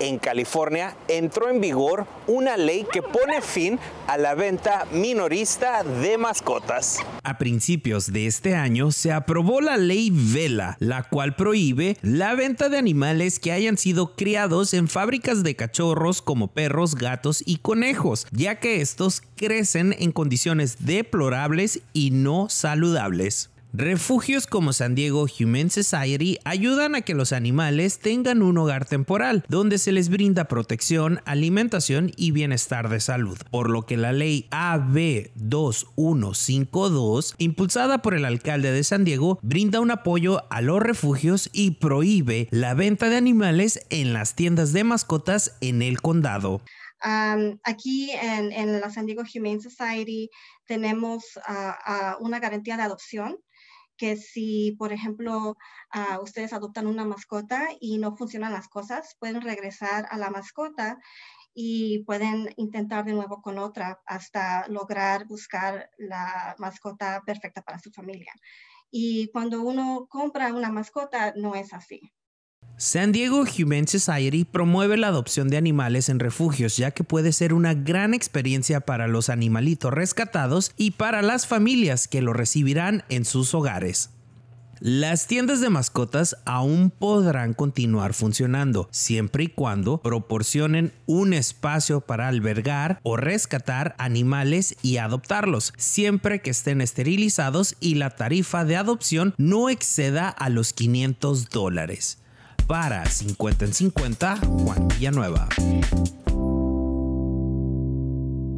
en California entró en vigor una ley que pone fin a la venta minorista de mascotas. A principios de este año se aprobó la ley Vela, la cual prohíbe la venta de animales que hayan sido criados en fábricas de cachorros como perros, gatos y conejos, ya que estos crecen en condiciones deplorables y no saludables. Refugios como San Diego Humane Society ayudan a que los animales tengan un hogar temporal, donde se les brinda protección, alimentación y bienestar de salud, por lo que la ley AB 2152, impulsada por el alcalde de San Diego, brinda un apoyo a los refugios y prohíbe la venta de animales en las tiendas de mascotas en el condado. Um, aquí en, la San Diego Humane Society tenemos uh, uh, una garantía de adopción que si, por ejemplo, ah, ustedes adoptan una mascota y no funcionan las cosas, pueden regresar a la mascota y pueden intentar de nuevo con otra hasta lograr buscar la mascota perfecta para su familia. Y cuando uno compra una mascota, no es así. San Diego Humane Society promueve la adopción de animales en refugios, ya que puede ser una gran experiencia para los animalitos rescatados y para las familias que lo recibirán en sus hogares. Las tiendas de mascotas aún podrán continuar funcionando, siempre y cuando proporcionen un espacio para albergar o rescatar animales y adoptarlos, siempre que estén esterilizados y la tarifa de adopción no exceda a los 500 dólares para 50 en 50 Juan Villanueva.